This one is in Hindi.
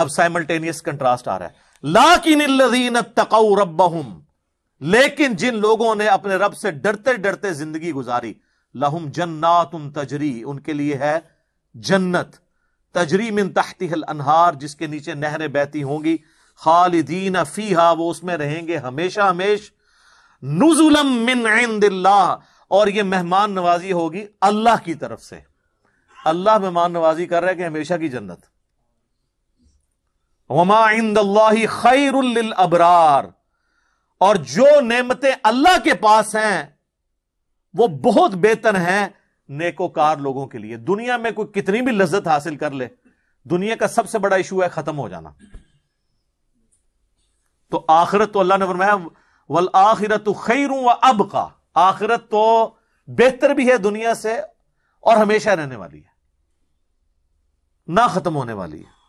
अब साइमल्टेनियस कंट्रास्ट आ रहा है लाकिन तक रब लेकिन जिन लोगों ने अपने रब से डरते डरते जिंदगी गुजारी लहुम जन्नात उन तजरी उनके लिए है जन्नत तजरी मिन तहती अनहार जिसके नीचे नहरें बहती होंगी खालिदीन फीहा वो उसमें रहेंगे हमेशा हमेश नुजुलम मिन और ये मेहमान नवाजी होगी अल्लाह की तरफ से अल्लाह मेहमान नवाजी कर रहे हैं कि हमेशा की जन्नत वमाइंदी खैर अबरार और जो नेमतें अल्लाह के पास हैं वो बहुत बेहतर हैं नेकोकार लोगों के लिए दुनिया में कोई कितनी भी लज्जत हासिल कर ले दुनिया का सबसे बड़ा इशू है खत्म हो जाना तो आखिरत तो अल्लाह ने फरमाया वल आखिरत खैरू व अब का आखिरत तो बेहतर भी है दुनिया से और हमेशा रहने वाली है ना खत्म होने वाली है